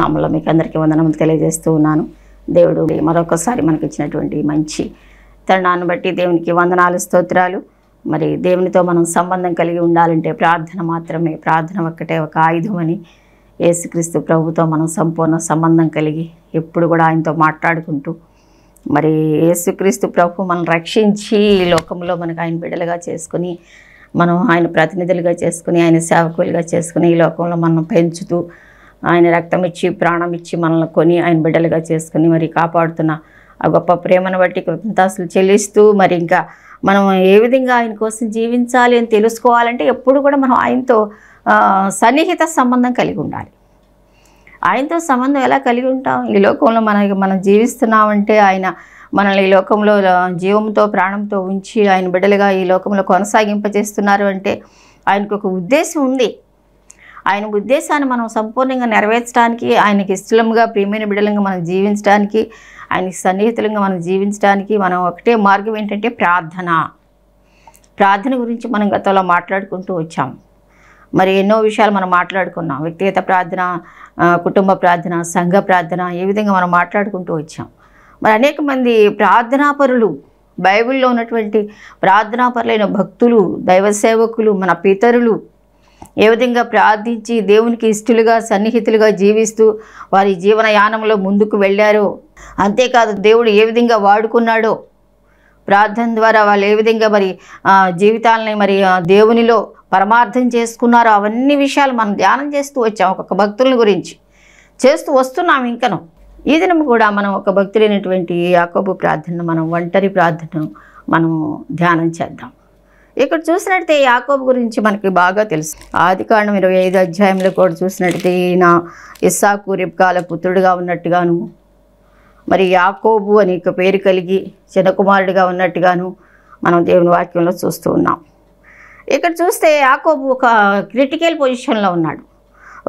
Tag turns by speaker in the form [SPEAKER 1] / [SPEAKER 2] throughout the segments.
[SPEAKER 1] నామల్లో మీకు అందరికీ వందనములు తెలియజేస్తూ ఉన్నాను దేవుడు మరొకసారి మనకి ఇచ్చినటువంటి మంచి తరుణాన్ని బట్టి దేవునికి వందనాలు స్తోత్రాలు మరి దేవునితో మనం సంబంధం కలిగి ఉండాలంటే ప్రార్థన మాత్రమే ప్రార్థన ఒక్కటే ఒక ఆయుధం అని యేసుక్రీస్తు ప్రభుతో మనం సంపూర్ణ సంబంధం కలిగి ఎప్పుడు కూడా ఆయనతో మాట్లాడుకుంటూ మరి యేసుక్రీస్తు ప్రభు మనం రక్షించి ఈ లోకంలో మనకు ఆయన బిడ్డలుగా చేసుకుని మనం ఆయన ప్రతినిధులుగా చేసుకుని ఆయన సేవకులుగా చేసుకుని ఈ లోకంలో మనం పెంచుతూ ఆయన రక్తం ఇచ్చి ప్రాణం ఇచ్చి మనల్ని కొని ఆయన బిడ్డలుగా చేసుకుని మరి కాపాడుతున్న ఆ గొప్ప ప్రేమను బట్టి కృతజ్ఞతలు చెల్లిస్తూ మరి ఇంకా మనం ఏ విధంగా ఆయన కోసం జీవించాలి అని తెలుసుకోవాలంటే ఎప్పుడు కూడా మనం ఆయనతో సన్నిహిత సంబంధం కలిగి ఉండాలి ఆయనతో సంబంధం ఎలా కలిగి ఉంటాం ఈ లోకంలో మన మనం జీవిస్తున్నామంటే ఆయన మనల్ని ఈ లోకంలో జీవంతో ప్రాణంతో ఉంచి ఆయన బిడ్డలుగా ఈ లోకంలో కొనసాగింపజేస్తున్నారు అంటే ఆయనకు ఒక ఉద్దేశం ఉంది ఆయన ఉద్దేశాన్ని మనం సంపూర్ణంగా నెరవేర్చడానికి ఆయనకి ఇష్టలంగా ప్రియమైన బిడ్డలంగా మనం జీవించడానికి ఆయనకి సన్నిహితులంగా మనం జీవించడానికి మనం ఒకటే మార్గం ఏంటంటే ప్రార్థన ప్రార్థన గురించి మనం గతంలో మాట్లాడుకుంటూ వచ్చాం మరి ఎన్నో విషయాలు మనం మాట్లాడుకున్నాం వ్యక్తిగత ప్రార్థన కుటుంబ ప్రార్థన సంఘ ప్రార్థన ఏ విధంగా మనం మాట్లాడుకుంటూ వచ్చాం మరి అనేక మంది ప్రార్థనాపరులు బైబిల్లో ఉన్నటువంటి ప్రార్థనాపరులైన భక్తులు దైవ సేవకులు మన పితరులు ఏ విధంగా ప్రార్థించి దేవునికి ఇష్టలుగా సన్నిహితులుగా జీవిస్తూ వారి జీవనయానంలో ముందుకు వెళ్ళారో అంతేకాదు దేవుడు ఏ విధంగా వాడుకున్నాడో ప్రార్థన ద్వారా వాళ్ళు ఏ విధంగా మరి జీవితాలని మరి దేవునిలో పరమార్థం చేసుకున్నారో అవన్నీ విషయాలు మనం ధ్యానం చేస్తూ వచ్చాం ఒక్కొక్క భక్తుల గురించి చేస్తూ వస్తున్నాం ఇంకను ఈ దినం కూడా మనం ఒక భక్తులైనటువంటి యాకోబు ప్రార్థన మనం ఒంటరి ప్రార్థన మనం ధ్యానం చేద్దాం ఇక్కడ చూసినట్టే యాకోబు గురించి మనకి బాగా తెలుసు ఆది కాండం ఇరవై ఐదు అధ్యాయంలో కూడా చూసినట్టయితే ఈయన ఇస్సాకు రిబ్కాల పుత్రుడుగా ఉన్నట్టుగాను మరి యాకోబు అని పేరు కలిగి చిన్న కుమారుడిగా ఉన్నట్టుగాను మనం దేవుని వాక్యంలో చూస్తూ ఉన్నాం ఇక్కడ చూస్తే యాకోబు ఒక క్రిటికల్ పొజిషన్లో ఉన్నాడు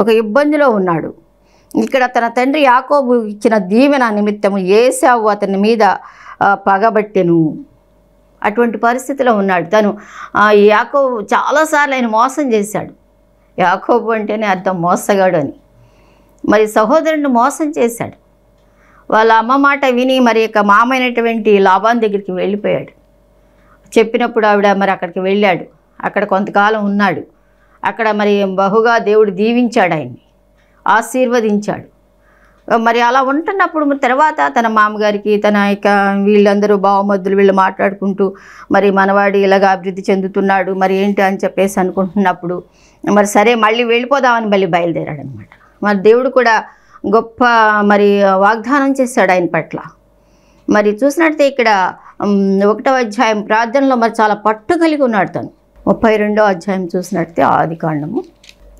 [SPEAKER 1] ఒక ఇబ్బందిలో ఉన్నాడు ఇక్కడ తన తండ్రి యాకోబు ఇచ్చిన దీవెన నిమిత్తము ఏసావు అతని మీద పగబట్టెను అటువంటి పరిస్థితిలో ఉన్నాడు తను యాకో చాలాసార్లు ఆయన మోసం చేశాడు యాకోబు అంటేనే అర్థం మోసగాడు అని మరి సహోదరుని మోసం చేశాడు వాళ్ళ అమ్మ మాట విని మరి యొక్క మామైనటువంటి లాభాన్ దగ్గరికి వెళ్ళిపోయాడు చెప్పినప్పుడు ఆవిడ మరి అక్కడికి వెళ్ళాడు అక్కడ కొంతకాలం ఉన్నాడు అక్కడ మరి బహుగా దేవుడు దీవించాడు ఆయన్ని ఆశీర్వదించాడు మరి అలా ఉంటున్నప్పుడు తర్వాత తన మామగారికి తన యొక్క వీళ్ళందరూ బావమద్దులు వీళ్ళు మాట్లాడుకుంటూ మరి మనవాడు ఇలాగ అభివృద్ధి చెందుతున్నాడు మరి ఏంటి అని చెప్పేసి అనుకుంటున్నప్పుడు మరి సరే మళ్ళీ వెళ్ళిపోదామని మళ్ళీ బయలుదేరాడు అనమాట మరి దేవుడు కూడా గొప్ప మరి వాగ్దానం చేశాడు ఆయన పట్ల మరి చూసినట్టే ఇక్కడ ఒకటో అధ్యాయం ప్రార్థనలో మరి చాలా పట్టు కలిగి ఉన్నాడు తను ముప్పై రెండో అధ్యాయం చూసినట్టే ఆది కాండము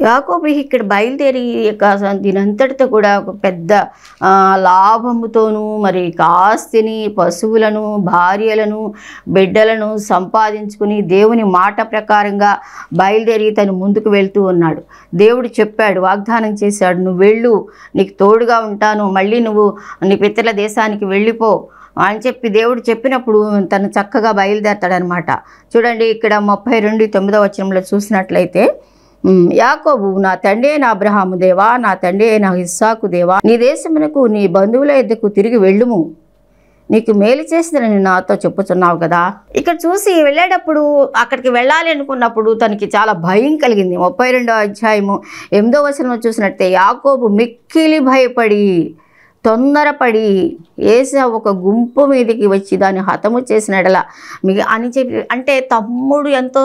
[SPEAKER 1] యాకోబి ఇక్కడ బయలుదేరి దీనంతటితో కూడా ఒక పెద్ద లాభముతోనూ మరి ఆస్తిని పశువులను భార్యలను బిడ్డలను సంపాదించుకుని దేవుని మాట ప్రకారంగా బయలుదేరి తను ముందుకు వెళ్తూ ఉన్నాడు దేవుడు చెప్పాడు వాగ్దానం చేశాడు నువ్వు వెళ్ళు నీకు తోడుగా ఉంటాను మళ్ళీ నువ్వు నీ పితల దేశానికి వెళ్ళిపో అని చెప్పి దేవుడు చెప్పినప్పుడు తను చక్కగా బయలుదేరతాడనమాట చూడండి ఇక్కడ ముప్పై రెండు తొమ్మిదో వచనంలో చూసినట్లయితే యాకోబు నా తండ్రి అయిన అబ్రహాము దేవా నా తండ్రి అయిన ఇస్సాకు దేవా నీ దేశమునకు నీ బంధువుల ఎద్దుకు తిరిగి వెళ్ళుము నీకు మేలు చేసిందని నాతో చెప్పుచున్నావు కదా ఇక్కడ చూసి వెళ్ళేటప్పుడు అక్కడికి వెళ్ళాలి అనుకున్నప్పుడు తనకి చాలా భయం కలిగింది ముప్పై అధ్యాయము ఎనిమిదో వచనం చూసినట్టే యాకోబు మిక్కిలి భయపడి తొందరపడి ఏసా ఒక గుంపు మీదకి వచ్చి దాన్ని హతము చేసినడలా మీ అని చెప్పి అంటే తమ్ముడు ఎంతో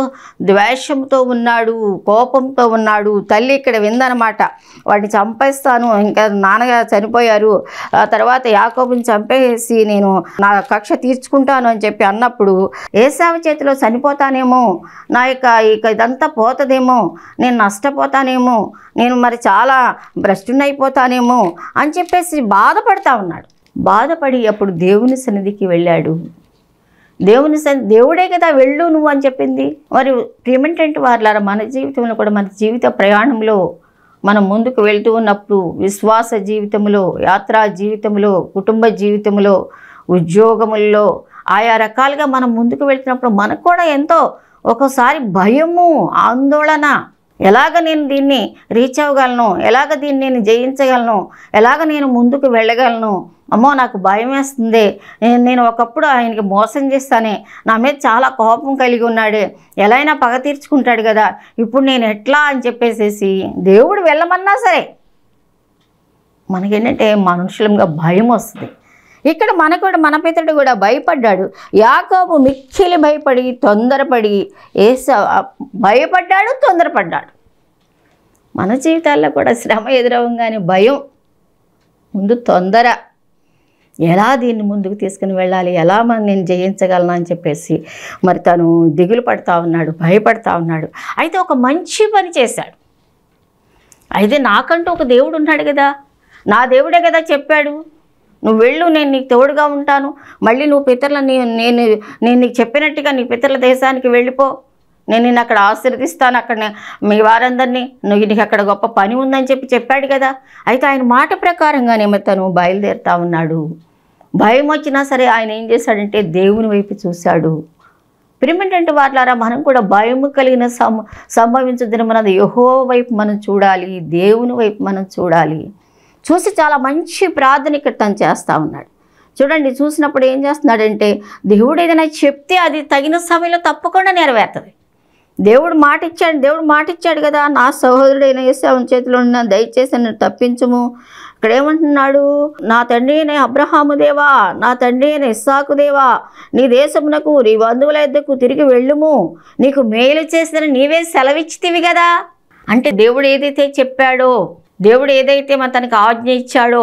[SPEAKER 1] ద్వేషంతో ఉన్నాడు కోపంతో ఉన్నాడు తల్లి ఇక్కడ విందనమాట వాడిని చంపేస్తాను ఇంకా నాన్నగారు చనిపోయారు ఆ తర్వాత యాకోబుని చంపేసి నేను నా కక్ష తీర్చుకుంటాను అని చెప్పి అన్నప్పుడు ఏసావ చేతిలో చనిపోతానేమో నా యొక్క ఇక ఇదంతా పోతుందేమో నేను నష్టపోతానేమో నేను మరి చాలా భ్రష్టునైపోతానేమో అని చెప్పేసి బాగా బాధపడతా ఉన్నాడు బాధపడి అప్పుడు దేవుని సన్నిధికి వెళ్ళాడు దేవుని సన్ని దేవుడే కదా వెళ్ళు నువ్వు అని చెప్పింది మరి క్లిమెంటెంట్ వార్లారా మన జీవితంలో కూడా మన జీవిత ప్రయాణంలో మనం ముందుకు వెళ్తూ ఉన్నప్పుడు విశ్వాస జీవితంలో యాత్రా జీవితంలో కుటుంబ జీవితంలో ఉద్యోగముల్లో ఆయా రకాలుగా మనం ముందుకు వెళ్తున్నప్పుడు మనకు కూడా ఎంతో ఒకసారి భయము ఆందోళన ఎలాగ నేను దీన్ని రీచ్ అవ్వగలను ఎలాగ దీన్ని నేను జయించగలను ఎలాగ నేను ముందుకు వెళ్ళగలను అమ్మో నాకు భయం వేస్తుంది నేను ఒకప్పుడు ఆయనకి మోసం చేస్తానే నా మీద చాలా కోపం కలిగి ఉన్నాడే ఎలా అయినా పగ తీర్చుకుంటాడు కదా ఇప్పుడు నేను ఎట్లా అని చెప్పేసేసి దేవుడు వెళ్ళమన్నా సరే మనకేంటంటే మనుషులంగా భయం వస్తుంది ఇక్కడ మనకు మన పితడు కూడా భయపడ్డాడు యాకోబు మిక్కిలి భయపడి తొందరపడి ఏస భయపడ్డాడు తొందరపడ్డాడు మన జీవితాల్లో కూడా శ్రమ ఎదురవంగానే భయం ముందు తొందర ఎలా దీన్ని ముందుకు తీసుకుని వెళ్ళాలి ఎలా మనం నేను జయించగలను అని చెప్పేసి మరి తను దిగులు పడుతూ ఉన్నాడు భయపడతా ఉన్నాడు అయితే ఒక మంచి పని చేశాడు అయితే నాకంటూ ఒక దేవుడు ఉన్నాడు కదా నా దేవుడే కదా చెప్పాడు నువ్వు వెళ్ళు నేను నీకు తోడుగా ఉంటాను మళ్ళీ నువ్వు పితరుల నేను నేను నీకు చెప్పినట్టుగా నీ పితరుల దేశానికి వెళ్ళిపో నేను నేను అక్కడ ఆశీర్దిస్తాను అక్కడ మీ వారందరినీ నువ్వు నీకు అక్కడ గొప్ప పని ఉందని చెప్పి చెప్పాడు కదా అయితే ఆయన మాట ప్రకారంగానే తను బయలుదేరుతా ఉన్నాడు భయం వచ్చినా సరే ఆయన ఏం చేశాడంటే దేవుని వైపు చూశాడు ప్రిమిటెంట్ వాటిలారా మనం కూడా భయం కలిగిన సంభవించదని మనది యహో వైపు మనం చూడాలి దేవుని వైపు మనం చూడాలి చూసి చాలా మంచి ప్రాధాన్యకతం చేస్తూ ఉన్నాడు చూడండి చూసినప్పుడు ఏం చేస్తున్నాడంటే దేవుడు ఏదైనా చెప్తే అది తగిన సమయంలో తప్పకుండా నెరవేరుతుంది దేవుడు మాట ఇచ్చాడు దేవుడు మాట ఇచ్చాడు కదా నా సహోదరుడైన యేసావుని చేతిలో ఉన్న దయచేసి నన్ను తప్పించము ఇక్కడ ఏమంటున్నాడు నా తండ్రి అయిన అబ్రహాము దేవా నా తండ్రి అయిన ఇస్సాకు దేవా నీ దేశమునకు నీ బంధువుల ఎద్దకు తిరిగి వెళ్ళుము నీకు మేలు చేసిన నీవే సెలవిచ్చితివి కదా అంటే దేవుడు ఏదైతే చెప్పాడో దేవుడు ఏదైతే మన తనకి ఆజ్ఞ ఇచ్చాడో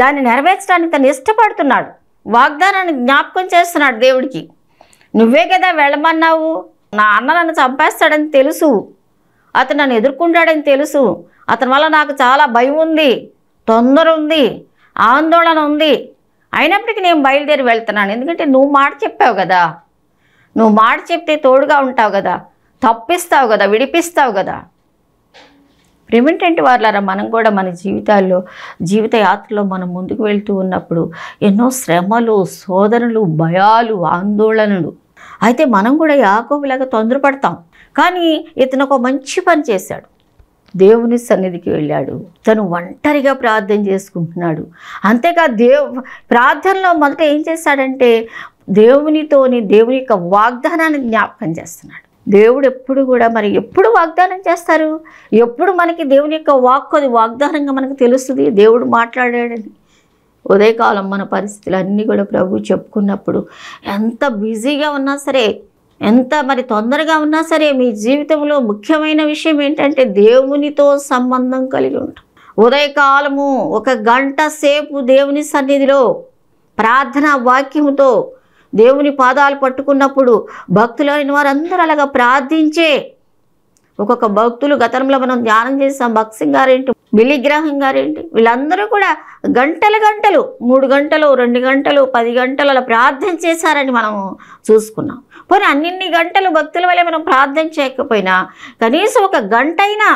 [SPEAKER 1] దాన్ని నెరవేర్చడానికి తను ఇష్టపడుతున్నాడు వాగ్దానాన్ని జ్ఞాపకం చేస్తున్నాడు దేవుడికి నువ్వే కదా వెళ్ళమన్నావు నా అన్న నన్ను చంపేస్తాడని తెలుసు అతను నన్ను ఎదుర్కొంటాడని తెలుసు అతని వల్ల నాకు చాలా భయం ఉంది తొందర ఉంది ఆందోళన ఉంది అయినప్పటికీ నేను బయలుదేరి వెళ్తున్నాను ఎందుకంటే నువ్వు మాట చెప్పావు కదా నువ్వు మాట చెప్తే తోడుగా ఉంటావు కదా తప్పిస్తావు కదా విడిపిస్తావు కదా ప్రేమేంటంటే వాళ్ళారా మనం కూడా మన జీవితాల్లో జీవిత యాత్రలో మనం ముందుకు వెళ్తూ ఉన్నప్పుడు ఎన్నో శ్రమలు శోధనలు భయాలు ఆందోళనలు అయితే మనం కూడా యాకోబులాగా తొందరపడతాం కానీ ఇతను ఒక మంచి పని చేశాడు దేవుని సన్నిధికి వెళ్ళాడు తను ఒంటరిగా ప్రార్థన చేసుకుంటున్నాడు అంతేకా దేవ్ ప్రార్థనలో మొదట ఏం చేశాడంటే దేవునితోని దేవుని యొక్క వాగ్దానాన్ని జ్ఞాపకం చేస్తున్నాడు దేవుడు ఎప్పుడు కూడా మరి ఎప్పుడు వాగ్దానం చేస్తారు ఎప్పుడు మనకి దేవుని యొక్క వాక్ అది వాగ్దానంగా మనకు తెలుస్తుంది దేవుడు మాట్లాడాడని ఉదయకాలం మన పరిస్థితులు అన్నీ కూడా ప్రభు చెప్పుకున్నప్పుడు ఎంత బిజీగా ఉన్నా సరే ఎంత మరి తొందరగా ఉన్నా సరే మీ జీవితంలో ముఖ్యమైన విషయం ఏంటంటే దేవునితో సంబంధం కలిగి ఉంటాం ఉదయకాలము ఒక గంట సేపు దేవుని సన్నిధిలో ప్రార్థన వాక్యముతో దేవుని పాదాలు పట్టుకున్నప్పుడు భక్తులైన వారందరూ అలాగా ప్రార్థించే ఒక్కొక్క భక్తులు గతంలో మనం ధ్యానం చేసాం భక్త్ గారేంటి బిలిగ్రహం గారేంటి వీళ్ళందరూ కూడా గంటలు గంటలు మూడు గంటలు రెండు గంటలు పది గంటలు అలా ప్రార్థన చేశారని మనం చూసుకున్నాం పోనీ అన్నిన్ని గంటలు భక్తుల వల్ల మనం ప్రార్థన చేయకపోయినా కనీసం ఒక గంట అయినా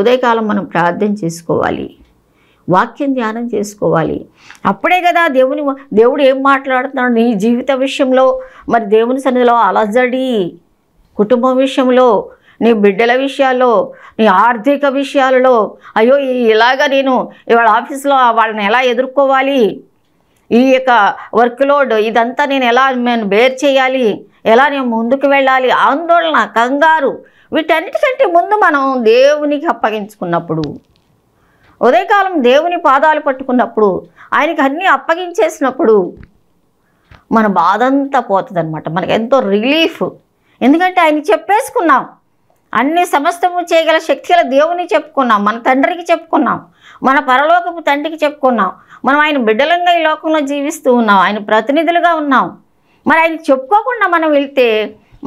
[SPEAKER 1] ఉదయకాలం మనం ప్రార్థన చేసుకోవాలి వాక్యం ధ్యానం చేసుకోవాలి అప్పుడే కదా దేవుని దేవుడు ఏం మాట్లాడుతున్నాడు నీ జీవిత విషయంలో మరి దేవుని సన్నిధిలో అలజడి కుటుంబం విషయంలో నీ బిడ్డల విషయాల్లో నీ ఆర్థిక విషయాలలో అయ్యో ఇలాగా నేను ఇవాళ ఆఫీస్లో వాళ్ళని ఎలా ఎదుర్కోవాలి ఈ యొక్క వర్క్లోడ్ ఇదంతా నేను ఎలా నేను బేర్ చేయాలి ఎలా నేను ముందుకు వెళ్ళాలి ఆందోళన కంగారు వీటన్నిటికంటే ముందు మనం దేవునికి అప్పగించుకున్నప్పుడు ఉదయకాలం దేవుని పాదాలు పట్టుకున్నప్పుడు ఆయనకి అన్నీ అప్పగించేసినప్పుడు మన బాధంతా అనమాట మనకు ఎంతో రిలీఫ్ ఎందుకంటే ఆయన చెప్పేసుకున్నాం అన్ని సమస్తము చేయగల శక్తిగల దేవుని చెప్పుకున్నాం మన తండ్రికి చెప్పుకున్నాం మన పరలోకపు తండ్రికి చెప్పుకున్నాం మనం ఆయన బిడ్డలంగా ఈ లోకంలో జీవిస్తూ ఉన్నాం ఆయన ప్రతినిధులుగా ఉన్నాం మరి ఆయన చెప్పుకోకుండా మనం వెళ్తే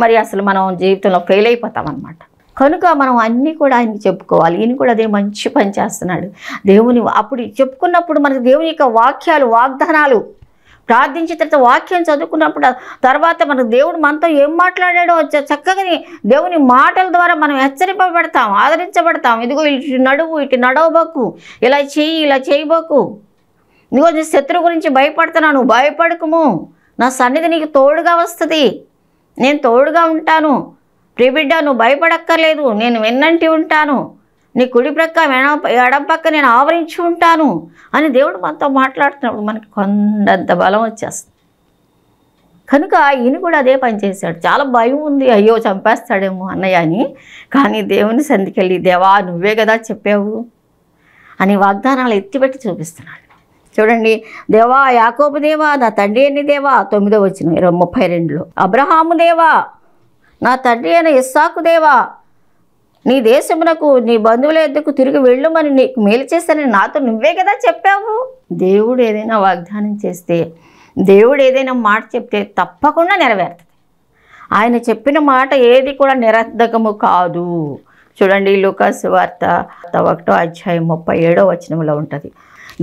[SPEAKER 1] మరి అసలు మనం జీవితంలో ఫెయిల్ అయిపోతాం అనమాట కనుక మనం అన్నీ కూడా ఆయనకి చెప్పుకోవాలి ఈయన కూడా అదే మంచి పని చేస్తున్నాడు దేవుని అప్పుడు చెప్పుకున్నప్పుడు మనకు దేవుని యొక్క వాక్యాలు వాగ్దానాలు ప్రార్థించిన తర్వాత వాక్యం చదువుకున్నప్పుడు తర్వాత మనకు దేవుడు మనతో ఏం మాట్లాడాడో చక్కగా దేవుని మాటల ద్వారా మనం హెచ్చరింపబడతాం ఆదరించబడతాం ఇదిగో ఇటు నడువు ఇటు నడవబోకు ఇలా చేయి ఇలా చేయబోకు ఇదిగో నీ శత్రువు గురించి భయపడుతున్నాను భయపడకము నా సన్నిధి నీకు తోడుగా వస్తుంది నేను తోడుగా ఉంటాను ప్రిబిడ్డ నువ్వు భయపడక్కర్లేదు నేను వెన్నంటి ఉంటాను నీ కుడి ప్రక్క ఎడం పక్క నేను ఆవరించి ఉంటాను అని దేవుడు మనతో మాట్లాడుతున్నప్పుడు మనకి కొండంత బలం వచ్చేస్తుంది కనుక ఈయన కూడా అదే పనిచేశాడు చాలా భయం ఉంది అయ్యో చంపేస్తాడేమో అన్నయ్య అని కానీ దేవుని సందికెళ్ళి దేవా నువ్వే కదా చెప్పావు అని వాగ్దానాలు ఎత్తిపెట్టి చూపిస్తున్నాడు చూడండి దేవా యాకోబు దేవా నా తండ్రి అని దేవా తొమ్మిదో వచ్చిన ఇరవై ముప్పై రెండులో అబ్రహాము దేవా నా తండ్రి అయిన ఇస్సాకుదేవా నీ దేశమునకు నీ బంధువుల ఎద్దుకు తిరిగి వెళ్ళమని నీకు మేలు చేస్తానని నాతో నువ్వే కదా చెప్పావు దేవుడు ఏదైనా వాగ్దానం చేస్తే దేవుడు ఏదైనా మాట చెప్తే తప్పకుండా నెరవేరుతుంది ఆయన చెప్పిన మాట ఏది కూడా నిరర్ధకము కాదు చూడండి లుకాస్ వార్త ఒకటో అధ్యాయం ముప్పై ఏడో వచనంలో ఉంటుంది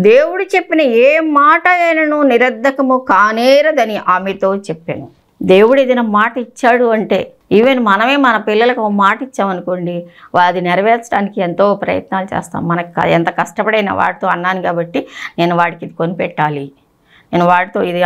[SPEAKER 1] దేవుడు చెప్పిన ఏ మాట ఆయనను నిరర్ధకము కానేరదని ఆమెతో చెప్పాను దేవుడు ఏదైనా మాట ఇచ్చాడు అంటే ఈవెన్ మనమే మన పిల్లలకు ఒక మాట ఇచ్చామనుకోండి అది నెరవేర్చడానికి ఎంతో ప్రయత్నాలు చేస్తాం మనకు ఎంత కష్టపడైన వాడితో అన్నాను కాబట్టి నేను వాడికి ఇది కొనిపెట్టాలి నేను వాడితో ఇది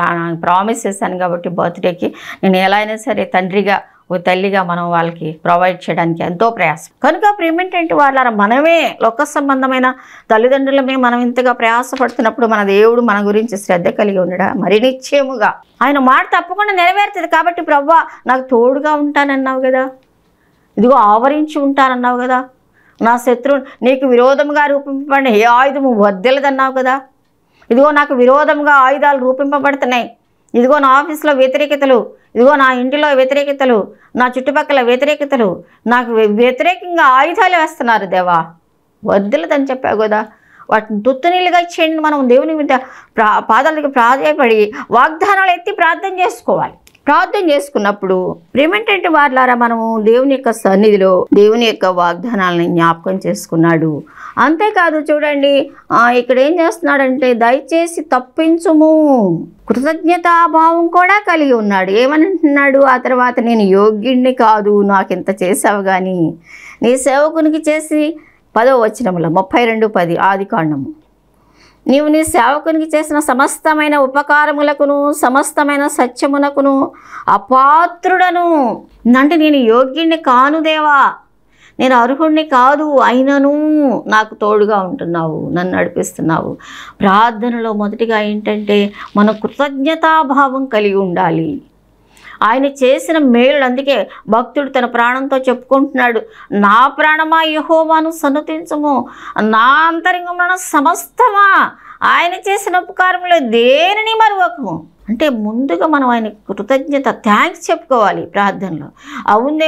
[SPEAKER 1] ప్రామిస్ చేశాను కాబట్టి బర్త్డేకి నేను ఎలా అయినా సరే తండ్రిగా ఒక తల్లిగా మనం వాళ్ళకి ప్రొవైడ్ చేయడానికి ఎంతో ప్రయాసం కనుక ప్రేమేంటంటే వాళ్ళ మనమే లోక సంబంధమైన తల్లిదండ్రులమే మనం ఇంతగా ప్రయాసపడుతున్నప్పుడు మన దేవుడు మన గురించి శ్రద్ధ కలిగి ఉండడా మరి నిశ్చయముగా ఆయన మాట తప్పకుండా నెరవేరుతుంది కాబట్టి ప్రవ్వ నాకు తోడుగా ఉంటానన్నావు కదా ఇదిగో ఆవరించి ఉంటానన్నావు కదా నా శత్రువు నీకు విరోధంగా రూపింపబడిన ఏ ఆయుధము వద్దలదన్నావు కదా ఇదిగో నాకు విరోధంగా ఆయుధాలు రూపింపబడుతున్నాయి ఇదిగో నా ఆఫీస్లో వ్యతిరేకతలు ఇదిగో నా ఇంటిలో వ్యతిరేకతలు నా చుట్టుపక్కల వ్యతిరేకతలు నాకు వ్యతిరేకంగా ఆయుధాలు వేస్తున్నారు దేవా వద్దులదని చెప్పావు కదా వాటిని నీళ్ళుగా ఇచ్చేయండి మనం దేవుని మీద ప్రా పాదాలకి ప్రాధాయపడి వాగ్దానాలు ఎత్తి ప్రార్థన చేసుకోవాలి ప్రార్థన చేసుకున్నప్పుడు ప్రేమంటే వారిలారా మనము దేవుని యొక్క సన్నిధిలో దేవుని యొక్క వాగ్దానాలను జ్ఞాపకం చేసుకున్నాడు అంతేకాదు చూడండి ఇక్కడ ఏం చేస్తున్నాడంటే దయచేసి తప్పించుము కృతజ్ఞతాభావం కూడా కలిగి ఉన్నాడు ఏమనంటున్నాడు ఆ తర్వాత నేను యోగ్యుణ్ణి కాదు నాకు ఇంత చేసావు కానీ నీ సేవకునికి చేసి పదో వచనముల ముప్పై రెండు పది ఆది కాండము నీవు నీ సేవకునికి చేసిన సమస్తమైన ఉపకారములకును సమస్తమైన సత్యమునకును అపాత్రుడను అంటే నేను యోగ్యుణ్ణి కానుదేవా నేను అర్హుడిని కాదు అయినను నాకు తోడుగా ఉంటున్నావు నన్ను నడిపిస్తున్నావు ప్రార్థనలో మొదటిగా ఏంటంటే మన కృతజ్ఞతాభావం కలిగి ఉండాలి ఆయన చేసిన మేలు అందుకే భక్తుడు తన ప్రాణంతో చెప్పుకుంటున్నాడు నా ప్రాణమా యహోవాను సన్నతించము నా అంతరంగమున సమస్తమా ఆయన చేసిన ఉపకారంలో దేనిని మరువకము అంటే ముందుగా మనం ఆయన కృతజ్ఞత థ్యాంక్స్ చెప్పుకోవాలి ప్రార్థనలో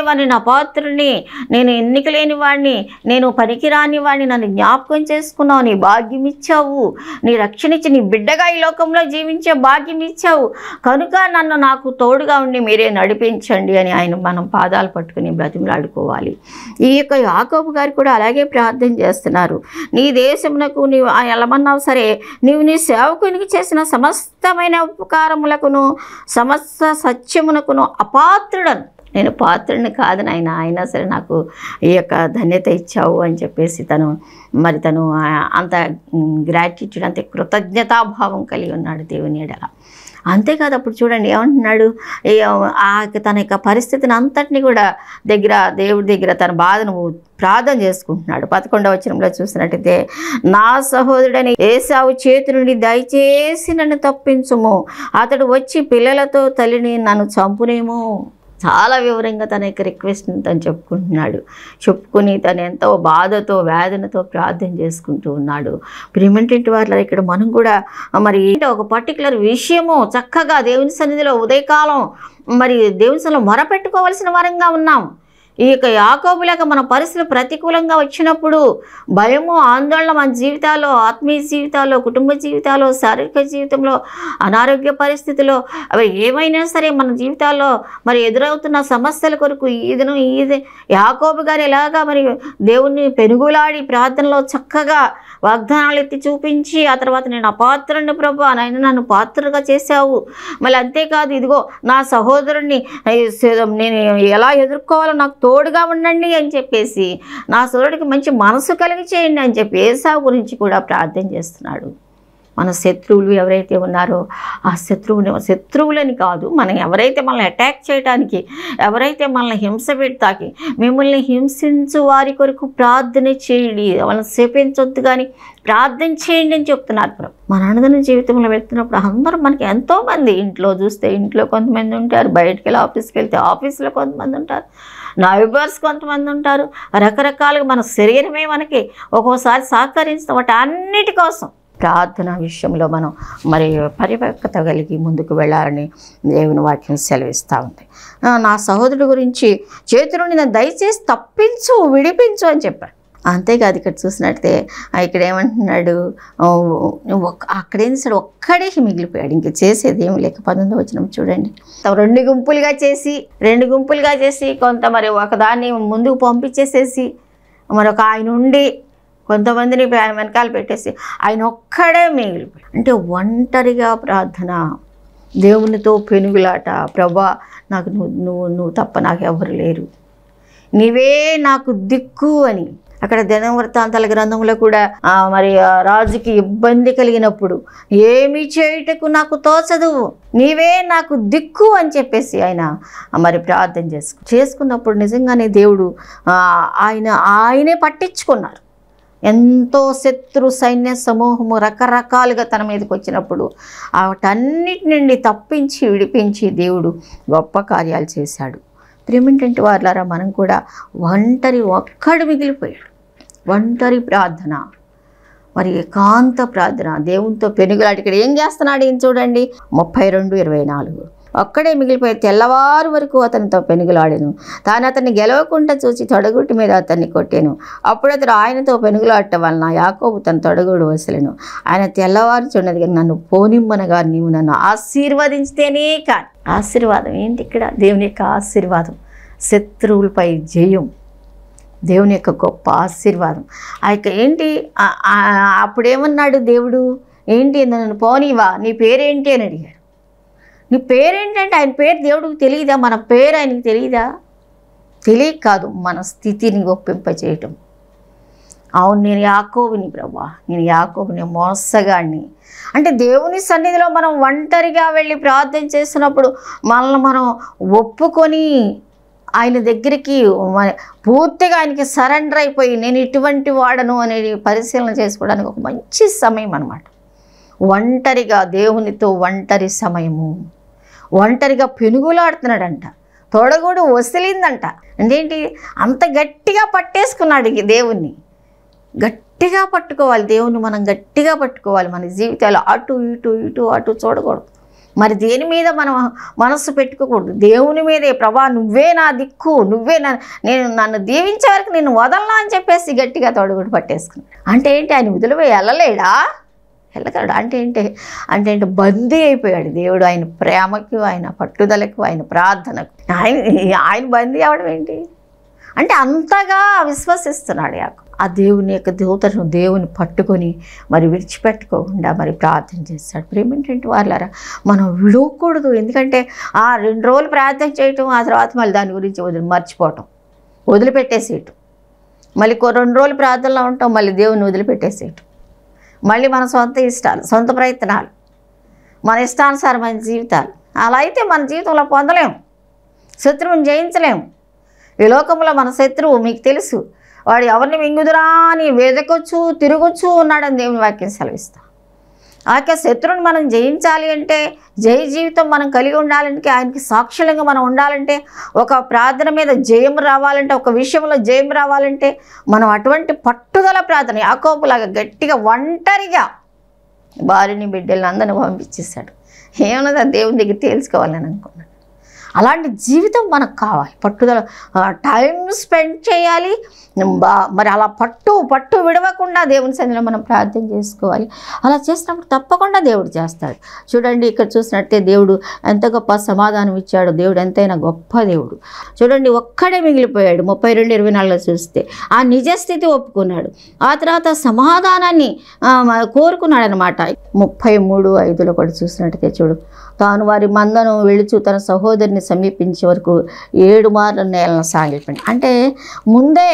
[SPEAKER 1] వాడిని నా పాత్రుని నేను ఎన్నికలేని వాడిని నేను పనికిరాని వాడిని నన్ను జ్ఞాపకం చేసుకున్నావు నీ భాగ్యం ఇచ్చావు నీ రక్షణ ఇచ్చి నీ బిడ్డగా ఈ లోకంలో జీవించే భాగ్యం ఇచ్చావు కనుక నన్ను నాకు తోడుగా ఉండి మీరే నడిపించండి అని ఆయన మనం పాదాలు పట్టుకుని బ్రతిమలాడుకోవాలి ఈ యొక్క యాకోబు గారు కూడా అలాగే ప్రార్థన చేస్తున్నారు నీ దేశమునకు నీవు ఎలమన్నావు సరే నీవు నీ సేవకునికి చేసిన సమస్త సమస్తమైన ఉపకారములకును సమస్త సత్యమునకును అపాత్రుడను నేను పాత్రుడిని కాదు నాయన అయినా సరే నాకు ఈ యొక్క ధన్యత ఇచ్చావు అని చెప్పేసి తను మరి తను అంత గ్రాటిట్యూడ్ అంతే కృతజ్ఞతాభావం కలిగి ఉన్నాడు దేవుని ఎడల అంతేకాదు అప్పుడు చూడండి ఏమంటున్నాడు ఆ తన యొక్క పరిస్థితిని అంతటిని కూడా దగ్గర దేవుడి దగ్గర తన బాధను ప్రార్థన చేసుకుంటున్నాడు పదకొండవ వచనంలో చూసినట్టయితే నా సహోదరుడని ఏసావు చేతి నుండి దయచేసి నన్ను తప్పించుము అతడు వచ్చి పిల్లలతో తల్లిని నన్ను చంపునేమో చాలా వివరంగా తన యొక్క రిక్వెస్ట్ని తను చెప్పుకుంటున్నాడు చెప్పుకుని తను ఎంతో బాధతో వేదనతో ప్రార్థన చేసుకుంటూ ఉన్నాడు ప్రిమిటెంట్ వారి ఇక్కడ మనం కూడా మరి ఏంటో ఒక పర్టికులర్ విషయము చక్కగా దేవుని సన్నిధిలో ఉదయకాలం మరి దేవుని సన్నిధిలో మొరపెట్టుకోవాల్సిన వరంగా ఉన్నాం ఈ యొక్క యాకోబులాగా మన పరిస్థితులు ప్రతికూలంగా వచ్చినప్పుడు భయము ఆందోళన మన జీవితాల్లో ఆత్మీయ జీవితాల్లో కుటుంబ జీవితాల్లో శారీరక జీవితంలో అనారోగ్య పరిస్థితిలో అవి ఏమైనా సరే మన జీవితాల్లో మరి ఎదురవుతున్న సమస్యల కొరకు ఈదను ఈది యాకోబు గారు ఎలాగా మరి దేవుణ్ణి పెనుగులాడి ప్రార్థనలో చక్కగా వాగ్దానాలు ఎత్తి చూపించి ఆ తర్వాత నేను పాత్రుడిని ప్రభు ఆయన నన్ను పాత్రగా చేశావు మళ్ళీ అంతేకాదు ఇదిగో నా సహోదరుణ్ణి నేను ఎలా ఎదుర్కోవాలో నాకు తోడుగా ఉండండి అని చెప్పేసి నా సూర్యుడికి మంచి మనసు కలిగి చేయండి అని చెప్పి ఏసావు గురించి కూడా ప్రార్థన చేస్తున్నాడు మన శత్రువులు ఎవరైతే ఉన్నారో ఆ శత్రువుని శత్రువులని కాదు మనం ఎవరైతే మనల్ని అటాక్ చేయడానికి ఎవరైతే మనల్ని హింస పెడతాకి మిమ్మల్ని హింసించు వారి కొరకు ప్రార్థన చేయండి వాళ్ళని సేపించొద్దు కానీ ప్రార్థన చేయండి అని చెప్తున్నారు మన అనుదిన జీవితంలో వెళ్తున్నప్పుడు అందరూ మనకి ఎంతోమంది ఇంట్లో చూస్తే ఇంట్లో కొంతమంది ఉంటారు బయటికి వెళ్ళి ఆఫీస్కి వెళ్తే ఆఫీస్లో కొంతమంది ఉంటారు నా విబర్స్ కొంతమంది ఉంటారు రకరకాలుగా మన శరీరమే మనకి ఒక్కోసారి సహకరించడం వాటి అన్నిటి కోసం ప్రార్థన విషయంలో మనం మరి పరిపక్వత కలిగి ముందుకు వెళ్ళాలని దేవుని వాక్యం సెలవిస్తూ ఉంది నా సహోదరుడు గురించి చేతులు నేను దయచేసి తప్పించు విడిపించు అని చెప్పారు అంతేకాదు ఇక్కడ చూసినట్టే ఇక్కడ ఏమంటున్నాడు అక్కడేం చేశాడు ఒక్కడే మిగిలిపోయాడు ఇంక చేసేది ఏమి లేక పంతొమ్మిది వచ్చిన చూడండి రెండు గుంపులుగా చేసి రెండు గుంపులుగా చేసి కొంత మరి ఒకదాన్ని ముందుకు పంపించేసేసి మరొక ఆయన ఉండి కొంతమందిని ఆయన వెనకాల పెట్టేసి ఆయన ఒక్కడే మిగిలిపోయాడు అంటే ఒంటరిగా ప్రార్థన దేవునితో పెనుగులాట ప్రభా నాకు నువ్వు నువ్వు నువ్వు తప్ప నాకు ఎవరు లేరు నీవే నాకు దిక్కు అని అక్కడ దినవృత్తాంతాల గ్రంథంలో కూడా మరి రాజుకి ఇబ్బంది కలిగినప్పుడు ఏమి చేయుటకు నాకు తోచదు నీవే నాకు దిక్కు అని చెప్పేసి ఆయన మరి ప్రార్థన చేసుకు చేసుకున్నప్పుడు నిజంగానే దేవుడు ఆయన ఆయనే పట్టించుకున్నారు ఎంతో శత్రు సైన్య సమూహము రకరకాలుగా తన మీదకి వచ్చినప్పుడు వాటన్నిటి నుండి తప్పించి విడిపించి దేవుడు గొప్ప కార్యాలు చేశాడు ప్రేమేంటంటే వారిలారా మనం కూడా ఒంటరి ఒక్కడు మిగిలిపోయాడు ఒంటరి ప్రార్థన మరి ఏకాంత ప్రార్థన దేవునితో పెనుగులాట ఇక్కడ ఏం చేస్తున్నాడు ఏం చూడండి ముప్పై రెండు ఇరవై నాలుగు ఒక్కడే మిగిలిపోయి తెల్లవారు వరకు అతనితో పెనుగులాడాను తాను అతన్ని గెలవకుండా చూసి తొడగుట్టు మీద అతన్ని కొట్టాను అప్పుడు అతను ఆయనతో పెనుగులాడటం వలన యాకోబు తన తొడగుడు వసలేను ఆయన తెల్లవారు చూడదు కానీ నన్ను పోనిమ్మనగా నీవు నన్ను ఆశీర్వదించితేనే కాదు ఆశీర్వాదం ఏంటి ఇక్కడ దేవుని యొక్క ఆశీర్వాదం శత్రువులపై జయం దేవుని యొక్క గొప్ప ఆశీర్వాదం ఆ యొక్క ఏంటి అప్పుడేమన్నాడు దేవుడు ఏంటి నన్ను పోనీవా నీ పేరేంటి అని అడిగాడు నీ పేరేంటంటే ఆయన పేరు దేవుడికి తెలియదా మన పేరు ఆయనకి తెలియదా తెలియ కాదు మన స్థితిని ఒప్పింపచేయటం అవును నేను యాకోబుని ప్రభా నేను యాకోబుని మోసగాడిని అంటే దేవుని సన్నిధిలో మనం ఒంటరిగా వెళ్ళి ప్రార్థన చేసినప్పుడు మనల్ని మనం ఒప్పుకొని ఆయన దగ్గరికి పూర్తిగా ఆయనకి సరెండర్ అయిపోయి నేను ఇటువంటి వాడను అనేది పరిశీలన చేసుకోవడానికి ఒక మంచి సమయం అనమాట ఒంటరిగా దేవునితో ఒంటరి సమయము ఒంటరిగా పెనుగులాడుతున్నాడంట తొడగూడు వసిలిందంట అంటేంటి అంత గట్టిగా పట్టేసుకున్నాడు దేవుణ్ణి గట్టిగా పట్టుకోవాలి దేవుణ్ణి మనం గట్టిగా పట్టుకోవాలి మన జీవితాలు అటు ఇటు ఇటు అటు చూడకూడదు మరి దేని మీద మనం మనస్సు పెట్టుకోకూడదు దేవుని మీదే ప్రభా నువ్వే నా దిక్కు నువ్వే నా నేను నన్ను దీవించే వరకు నేను వదలనా అని చెప్పేసి గట్టిగా తోడుగుడు పట్టేసుకున్నాను అంటే ఏంటి ఆయన వదిలిపోయి వెళ్ళలేడా వెళ్ళగలడు అంటే ఏంటి అంటే ఏంటి బందీ అయిపోయాడు దేవుడు ఆయన ప్రేమకు ఆయన పట్టుదలకు ఆయన ప్రార్థనకు ఆయన ఆయన బందీ అవడం ఏంటి అంటే అంతగా విశ్వసిస్తున్నాడు యాకు ఆ దేవుని యొక్క దేవతను దేవుని పట్టుకొని మరి విడిచిపెట్టుకోకుండా మరి ప్రార్థన చేస్తాడు ప్రేమేంటంటే వాళ్ళారా మనం విడవకూడదు ఎందుకంటే ఆ రెండు రోజులు ప్రార్థన చేయటం ఆ తర్వాత మళ్ళీ దాని గురించి వదిలి మర్చిపోవటం వదిలిపెట్టేసేయటం మళ్ళీ రెండు రోజులు ప్రార్థనలో ఉంటాం మళ్ళీ దేవుని వదిలిపెట్టేసేయటం మళ్ళీ మన సొంత ఇష్టాలు సొంత ప్రయత్నాలు మన ఇష్టానుసారమైన జీవితాలు అలా అయితే మన జీవితంలో పొందలేము శత్రువుని జయించలేము ఈ మన శత్రువు మీకు తెలుసు వాడు ఎవరిని మింగుదురా అని వెదకొచ్చు తిరగొచ్చు ఉన్నాడని దేవుని వాక్యం సెలవిస్తాం ఆ యొక్క శత్రువుని మనం జయించాలి అంటే జయ జీవితం మనం కలిగి ఉండాలంటే ఆయనకి సాక్షులంగా మనం ఉండాలంటే ఒక ప్రార్థన మీద జయం రావాలంటే ఒక విషయంలో జయం రావాలంటే మనం అటువంటి పట్టుదల ప్రార్థన యాకోపులాగా గట్టిగా ఒంటరిగా భార్యని బిడ్డలను అందరిని పంపించేశాడు ఏమన్నదా దేవుని దగ్గర తేల్చుకోవాలని అనుకున్నాను అలాంటి జీవితం మనకు కావాలి పట్టుదల టైం స్పెండ్ చేయాలి మరి అలా పట్టు పట్టు విడవకుండా దేవుని సన్నిధిలో మనం ప్రార్థన చేసుకోవాలి అలా చేసినప్పుడు తప్పకుండా దేవుడు చేస్తాడు చూడండి ఇక్కడ చూసినట్టే దేవుడు ఎంత గొప్ప సమాధానం ఇచ్చాడు దేవుడు ఎంతైనా గొప్ప దేవుడు చూడండి ఒక్కడే మిగిలిపోయాడు ముప్పై రెండు ఇరవై నాలుగులో చూస్తే ఆ నిజస్థితి ఒప్పుకున్నాడు ఆ తర్వాత సమాధానాన్ని కోరుకున్నాడు అనమాట ముప్పై మూడు ఐదులో కూడా చూసినట్టుగా చూడు తాను వారి మందను వెళుచు తన సహోదరిని దేవుని సమీపించే వరకు ఏడు మార్లు నేలను సాగిపోయింది అంటే ముందే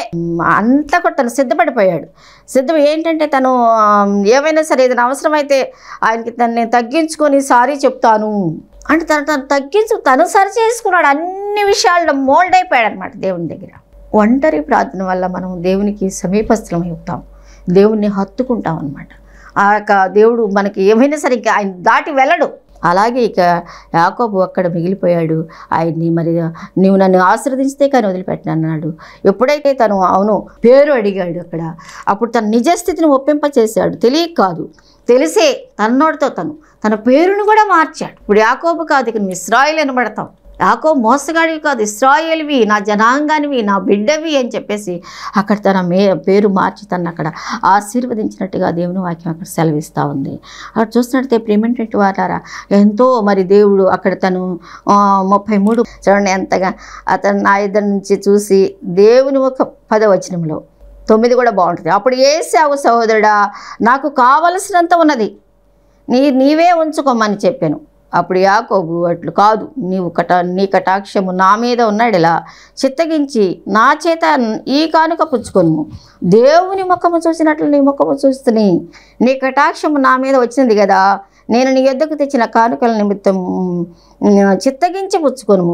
[SPEAKER 1] అంత కూడా తను సిద్ధపడిపోయాడు సిద్ధం ఏంటంటే తను ఏమైనా సరే ఏదైనా అవసరమైతే ఆయనకి తనని తగ్గించుకొని సారీ చెప్తాను అంటే తను తను తగ్గించు తను సరి చేసుకున్నాడు అన్ని విషయాల్లో మోల్డ్ అయిపోయాడు అనమాట దేవుని దగ్గర ఒంటరి ప్రార్థన వల్ల మనం దేవునికి సమీపస్థలం అవుతాం దేవుణ్ణి హత్తుకుంటాం అనమాట ఆ యొక్క దేవుడు మనకి ఏమైనా సరే ఆయన దాటి వెళ్ళడు అలాగే ఇక యాకోబు అక్కడ మిగిలిపోయాడు ఆయన్ని మరి నువ్వు నన్ను ఆశీర్వదించితే కానీ వదిలిపెట్టినన్నాడు ఎప్పుడైతే తను అవును పేరు అడిగాడు అక్కడ అప్పుడు తన నిజస్థితిని ఒప్పింపచేశాడు తెలియక కాదు తెలిసే తన్నోడితో తను తన పేరును కూడా మార్చాడు ఇప్పుడు యాకోబు కాదు ఇక నువ్వు ఇస్రాయిల్ అని యాకో మోసగాడివి కాదు ఇస్రాయేల్వి నా జనాంగానివి నా బిడ్డవి అని చెప్పేసి అక్కడ తన మే పేరు మార్చి తను అక్కడ ఆశీర్వదించినట్టుగా దేవుని వాక్యం అక్కడ సెలవిస్తూ ఉంది అక్కడ చూసినట్టే ప్రేమేంటి వారారా ఎంతో మరి దేవుడు అక్కడ తను ముప్పై మూడు చూడండి ఎంతగా అతను నా ఇద్దరి నుంచి చూసి దేవుని ఒక పదవచనంలో తొమ్మిది కూడా బాగుంటుంది అప్పుడు ఏ సాగు సహోదరుడా నాకు కావలసినంత ఉన్నది నీ నీవే ఉంచుకోమని చెప్పాను అప్పుడు యాకోబు అట్లు కాదు నీవు కట నీ కటాక్షము నా మీద ఉన్నాడెలా చిత్తగించి నా చేత ఈ కానుక పుచ్చుకొను దేవుని ముఖము చూసినట్లు నీ ముఖము చూస్తుని నీ కటాక్షము నా మీద వచ్చింది కదా నేను నీ ఎద్దకు తెచ్చిన కానుకల నిమిత్తం చిత్తగించి పుచ్చుకొను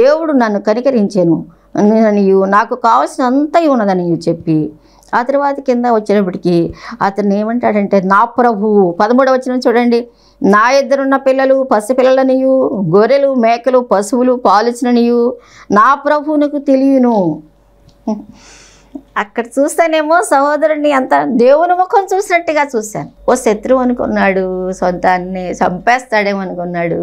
[SPEAKER 1] దేవుడు నన్ను కనికరించాను నేను నాకు కావాల్సినంత ఉన్నదని చెప్పి ఆ తర్వాత కింద వచ్చినప్పటికీ అతను ఏమంటాడంటే నా ప్రభు పదమూడవ వచ్చిన చూడండి నా ఇద్దరున్న పిల్లలు పసిపిల్లలనియు గొర్రెలు మేకలు పశువులు పాలిచ్చిననియు నా ప్రభువునకు తెలియను అక్కడ చూస్తానేమో సహోదరుడిని అంత దేవుని ముఖం చూసినట్టుగా చూశాను ఓ శత్రువు అనుకున్నాడు సొంతాన్ని చంపేస్తాడేమో అనుకున్నాడు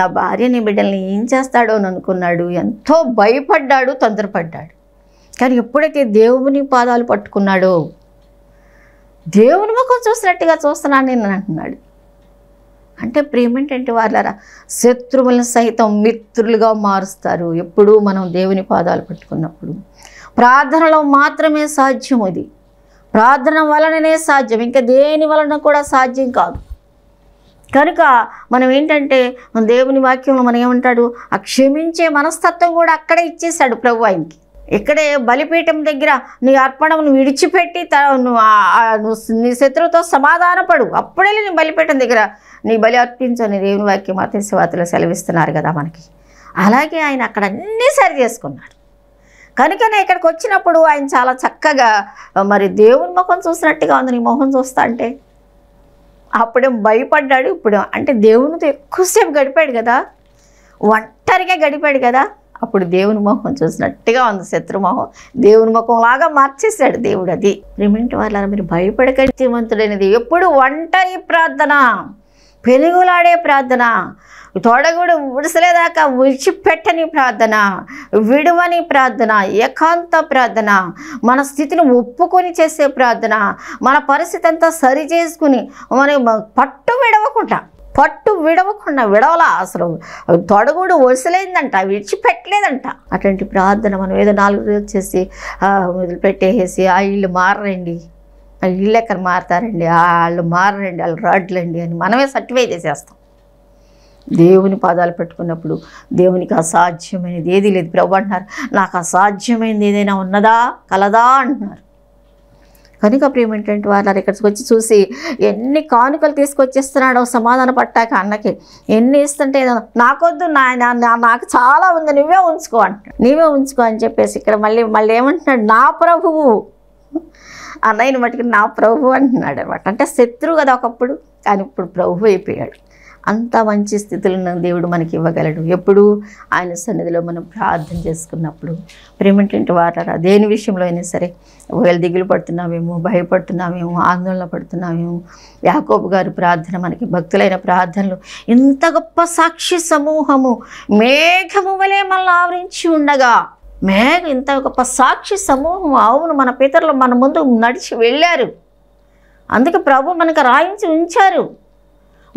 [SPEAKER 1] నా భార్యని బిడ్డల్ని ఏం చేస్తాడో అని అనుకున్నాడు ఎంతో భయపడ్డాడు తొందరపడ్డాడు కానీ ఎప్పుడైతే దేవుని పాదాలు పట్టుకున్నాడో దేవుని ముఖం చూసినట్టుగా చూస్తున్నాను నేను అంటున్నాడు అంటే ప్రేమ ఏంటంటే వాళ్ళరా శత్రువులను సైతం మిత్రులుగా మారుస్తారు ఎప్పుడూ మనం దేవుని పాదాలు పట్టుకున్నప్పుడు ప్రార్థనలో మాత్రమే సాధ్యం అది ప్రార్థన వలననే సాధ్యం ఇంకా దేని వలన కూడా సాధ్యం కాదు కనుక మనం ఏంటంటే దేవుని వాక్యంలో మనం ఏమంటాడు ఆ క్షమించే మనస్తత్వం కూడా అక్కడే ఇచ్చేశాడు ప్రభు ఆయనకి ఇక్కడే బలిపీఠం దగ్గర నీ అర్పణను విడిచిపెట్టి నువ్వు నీ శత్రువుతో సమాధానపడు అప్పుడే నీ బలిపీఠం దగ్గర నీ బలి అర్పించని దేవుని వాక్యం అతి సెలవిస్తున్నారు కదా మనకి అలాగే ఆయన అక్కడ అన్నీ సరి చేసుకున్నారు కనుకనే ఇక్కడికి వచ్చినప్పుడు ఆయన చాలా చక్కగా మరి దేవుని ముఖం చూసినట్టుగా ఉంది నీ మొహం చూస్తా అంటే అప్పుడేం భయపడ్డాడు ఇప్పుడు అంటే దేవునితో ఎక్కువసేపు గడిపాడు కదా ఒంటరిగా గడిపాడు కదా అప్పుడు దేవుని మొహం చూసినట్టుగా ఉంది శత్రుమోహం దేవుని ముఖం లాగా మార్చేశాడు దేవుడు అది ప్రేమింటి వాళ్ళ మీరు భయపడకండి శ్రీమంతుడైనది ఎప్పుడు ఒంటరి ప్రార్థన పెనుగులాడే ప్రార్థన తొడగుడు ఉడిసలేదాకా విడిచిపెట్టని ప్రార్థన విడువని ప్రార్థన ఏకాంత ప్రార్థన మన స్థితిని ఒప్పుకొని చేసే ప్రార్థన మన పరిస్థితి అంతా సరి చేసుకుని మన పట్టు విడవకుండా పట్టు విడవకుండా విడవలా అసలు తొడగుడు వసలేదంట విడిచిపెట్టలేదంట అటువంటి ప్రార్థన మనం ఏదో నాలుగు రోజులు చేసి పెట్టేసేసి ఆ ఇల్లు మారరండి ఇల్లు ఎక్కడ మారతారండి వాళ్ళు మారరండి వాళ్ళు రాడ్లండి అని మనమే సర్టిఫై చేసేస్తాం దేవుని పాదాలు పెట్టుకున్నప్పుడు దేవునికి అసాధ్యమైనది ఏది లేదు ప్రభు అంటున్నారు నాకు అసాధ్యమైనది ఏదైనా ఉన్నదా కలదా అంటున్నారు కనుక ప్రియమైనటువంటి వారు ఇక్కడికి వచ్చి చూసి ఎన్ని కానుకలు తీసుకొచ్చేస్తున్నాడో సమాధానం పట్టాక అన్నకి ఎన్ని ఇస్తుంటే నాకొద్దు నాయన నాకు చాలా ఉంది నువ్వే ఉంచుకో అంట నీవే ఉంచుకో అని చెప్పేసి ఇక్కడ మళ్ళీ మళ్ళీ ఏమంటున్నాడు నా ప్రభువు అన్నయ్యని మటుకు నా ప్రభు అంటున్నాడు అనమాట అంటే శత్రువు కదా ఒకప్పుడు కానీ ఇప్పుడు ప్రభు అయిపోయాడు అంత మంచి స్థితులను దేవుడు మనకి ఇవ్వగలడు ఎప్పుడు ఆయన సన్నిధిలో మనం ప్రార్థన చేసుకున్నప్పుడు ప్రేమటువంటి వాటర్ దేని విషయంలో అయినా సరే ఒకవేళ దిగులు పడుతున్నామేమో భయపడుతున్నామేమో ఆందోళన పడుతున్నామేమో యాకోబు గారు ప్రార్థన మనకి భక్తులైన ప్రార్థనలు ఇంత గొప్ప సాక్షి సమూహము మేఘము వలె మళ్ళీ ఆవరించి ఉండగా మేఘ ఇంత గొప్ప సాక్షి సమూహం అవును మన పితరులు మన ముందు నడిచి వెళ్ళారు అందుకే ప్రభు మనకు రాయించి ఉంచారు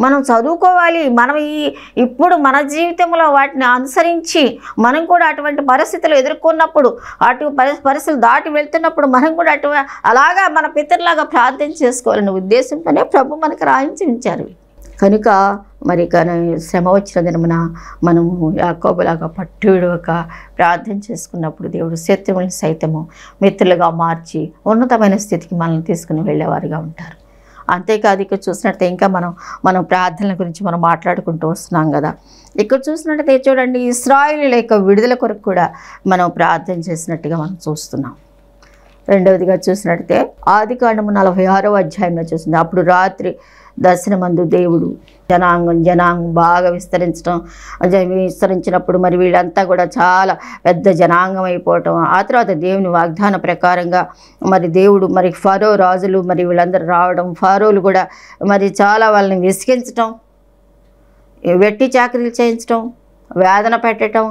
[SPEAKER 1] మనం చదువుకోవాలి మనం ఈ ఇప్పుడు మన జీవితంలో వాటిని అనుసరించి మనం కూడా అటువంటి పరిస్థితులు ఎదుర్కొన్నప్పుడు అటు పరిస్థితులు దాటి వెళ్తున్నప్పుడు మనం కూడా అటు అలాగా మన పితరులాగా ప్రార్థన చేసుకోవాలనే ఉద్దేశంతోనే ప్రభు మనకు రాయించి ఉంచారు కనుక మరి శ్రమ వచ్చిన దినమున మనము యాకోబులాగా పట్టు విడవక ప్రార్థన చేసుకున్నప్పుడు దేవుడు శత్రువులను సైతము మిత్రులుగా మార్చి ఉన్నతమైన స్థితికి మనల్ని తీసుకుని వెళ్ళేవారుగా ఉంటారు అంతేకాదు ఇక్కడ చూసినట్టే ఇంకా మనం మనం ప్రార్థనల గురించి మనం మాట్లాడుకుంటూ వస్తున్నాం కదా ఇక్కడ చూసినట్టయితే చూడండి ఇస్రాయిల్ యొక్క విడుదల కొరకు కూడా మనం ప్రార్థన చేసినట్టుగా మనం చూస్తున్నాం రెండవదిగా చూసినట్టయితే ఆది కాండము నలభై ఆరో అధ్యాయంలో చూసింది అప్పుడు రాత్రి దర్శనమందు దేవుడు జనాంగం జనాంగం బాగా విస్తరించడం విస్తరించినప్పుడు మరి వీళ్ళంతా కూడా చాలా పెద్ద జనాంగం అయిపోవటం ఆ తర్వాత దేవుని వాగ్దాన ప్రకారంగా మరి దేవుడు మరి ఫరో రాజులు మరి వీళ్ళందరూ రావడం ఫరోలు కూడా మరి చాలా వాళ్ళని విసిగించటం వెట్టి చాకరీలు చేయించడం వేదన పెట్టడం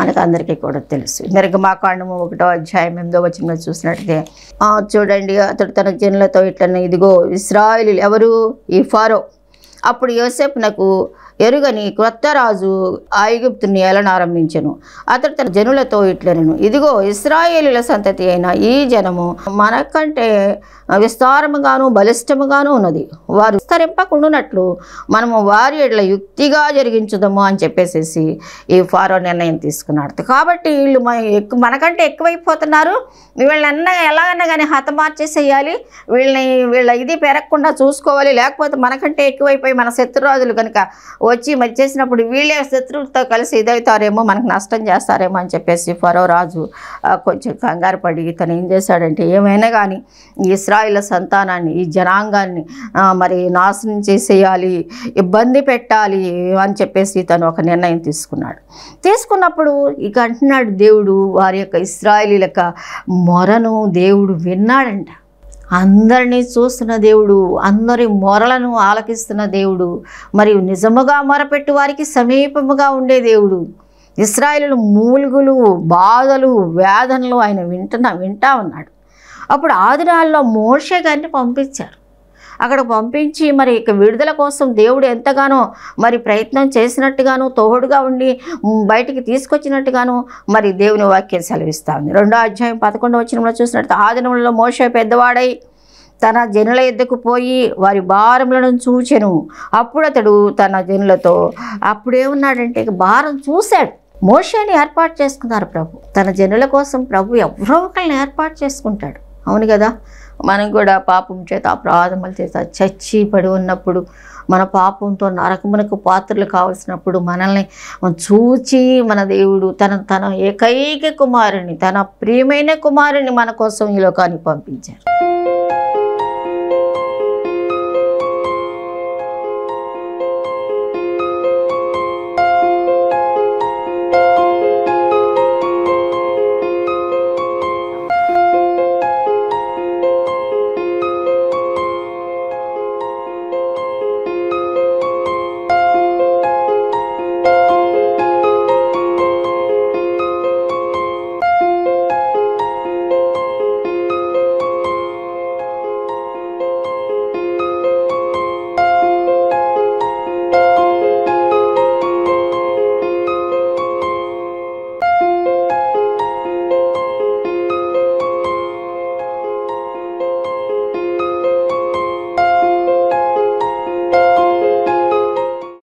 [SPEAKER 1] మనకు అందరికీ కూడా తెలుసు కాండము ఒకటో అధ్యాయం ఎనిమిదో వచ్చిన చూసినట్టుగా చూడండి అతడు తన జనులతో ఇట్లనే ఇదిగో ఇస్రాయిలు ఎవరు ఈ ఫారో అప్పుడు యోసేపు నాకు ఎరుగని క్రొత్త రాజు ఆయుగుప్తుని ఏలనారంభించను అతడు తన జనులతో ఇట్లనెను ఇదిగో ఇస్రాయేలుల సంతతి అయిన ఈ జనము మనకంటే విస్తారముగాను బలిష్టముగాను ఉన్నది వారు విస్తరింపకుండానట్లు మనము వారి ఎడ్ల యుక్తిగా జరిగించుదాము అని చెప్పేసేసి ఈ ఫారో నిర్ణయం తీసుకున్నాడు కాబట్టి వీళ్ళు మనకంటే ఎక్కువైపోతున్నారు వీళ్ళని అన్న ఎలాగన్నా కానీ హతమార్చేసేయాలి వీళ్ళని వీళ్ళ ఇది పెరగకుండా చూసుకోవాలి లేకపోతే మనకంటే ఎక్కువైపోయి మన శత్రురాజులు కనుక వచ్చి మరి చేసినప్పుడు వీళ్ళే శత్రువులతో కలిసి ఇదవుతారేమో మనకు నష్టం చేస్తారేమో అని చెప్పేసి ఫరో రాజు కొంచెం కంగారు పడి ఇతను ఏం చేశాడంటే ఏమైనా కానీ ఇస్రాయిల్ సంతానాన్ని ఈ జనాంగాన్ని మరి నాశనం చేసేయాలి ఇబ్బంది పెట్టాలి అని చెప్పేసి తను ఒక నిర్ణయం తీసుకున్నాడు తీసుకున్నప్పుడు ఇక అంటున్నాడు దేవుడు వారి యొక్క ఇస్రాయిలీ యొక్క మొరను దేవుడు విన్నాడంట అందరినీ చూస్తున్న దేవుడు అందరి మొరలను ఆలకిస్తున్న దేవుడు మరియు నిజముగా మొరపెట్టి వారికి సమీపముగా ఉండే దేవుడు ఇస్రాయిలు మూలుగులు బాధలు వేదనలు ఆయన వింటున్న వింటా ఉన్నాడు అప్పుడు ఆదినాల్లో మోర్షే గారిని పంపించారు అక్కడికి పంపించి మరి ఇక విడుదల కోసం దేవుడు ఎంతగానో మరి ప్రయత్నం చేసినట్టుగాను తోడుగా ఉండి బయటికి తీసుకొచ్చినట్టుగాను మరి దేవుని వాక్యం సెలవిస్తా ఉంది రెండో అధ్యాయం పదకొండవ వచ్చిన చూసినట్టు ఆ దినంలో మోస పెద్దవాడై తన జనుల ఎద్దకు పోయి వారి భారములను చూచెను అప్పుడు అతడు తన జనులతో అప్పుడేమున్నాడంటే భారం చూశాడు మోషాన్ని ఏర్పాటు చేసుకున్నారు ప్రభు తన జనుల కోసం ప్రభు ఎవరో ఒకరిని ఏర్పాటు చేసుకుంటాడు అవును కదా మనం కూడా పాపం చేత అపరాధముల చేత చచ్చి పడి ఉన్నప్పుడు మన పాపంతో నరకమునకు పాత్రలు కావలసినప్పుడు మనల్ని చూచి మన దేవుడు తన తన ఏకైక కుమారుని తన ప్రియమైన కుమారుని మన కోసం ఈ లోకానికి పంపించారు